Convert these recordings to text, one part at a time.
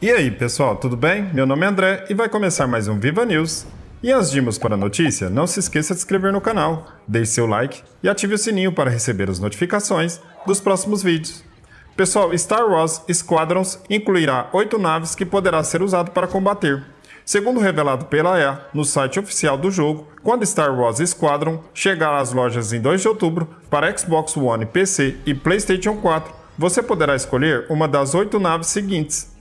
E aí, pessoal, tudo bem? Meu nome é André e vai começar mais um Viva News. E antes de irmos para a notícia, não se esqueça de se inscrever no canal, deixe seu like e ative o sininho para receber as notificações dos próximos vídeos. Pessoal, Star Wars Squadrons incluirá oito naves que poderá ser usado para combater. Segundo revelado pela EA no site oficial do jogo, quando Star Wars Squadron chegar às lojas em 2 de outubro para Xbox One, PC e PlayStation 4, você poderá escolher uma das oito naves seguintes.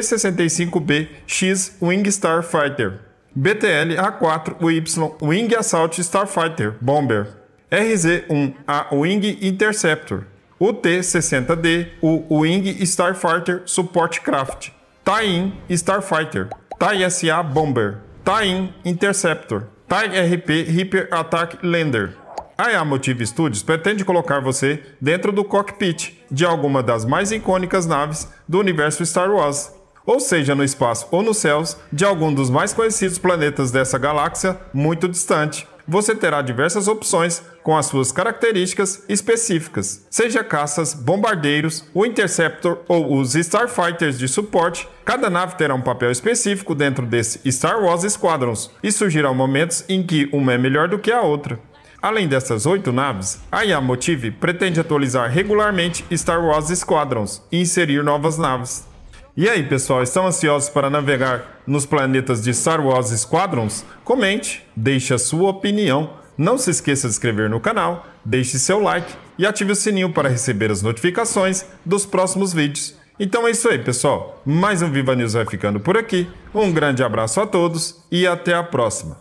T-65B X Wing Starfighter, BTL-A4 Y Wing Assault Starfighter Bomber, RZ-1A Wing Interceptor, o T-60D, o Wing Starfighter Support Craft, TIE-IN Starfighter, TIE-SA Bomber, TIE-IN Interceptor, TIE-RP Reaper Attack Lander. A Yamotive Studios pretende colocar você dentro do cockpit de alguma das mais icônicas naves do universo Star Wars, ou seja, no espaço ou nos céus de algum dos mais conhecidos planetas dessa galáxia muito distante. Você terá diversas opções com as suas características específicas, seja caças, bombardeiros, o Interceptor ou os Starfighters de suporte. Cada nave terá um papel específico dentro desse Star Wars Squadrons e surgirão momentos em que uma é melhor do que a outra. Além dessas oito naves, a Yamotive pretende atualizar regularmente Star Wars Squadrons e inserir novas naves. E aí, pessoal, estão ansiosos para navegar nos planetas de Star Wars Squadrons? Comente, deixe a sua opinião. Não se esqueça de se inscrever no canal, deixe seu like e ative o sininho para receber as notificações dos próximos vídeos. Então é isso aí, pessoal. Mais um Viva News vai ficando por aqui. Um grande abraço a todos e até a próxima.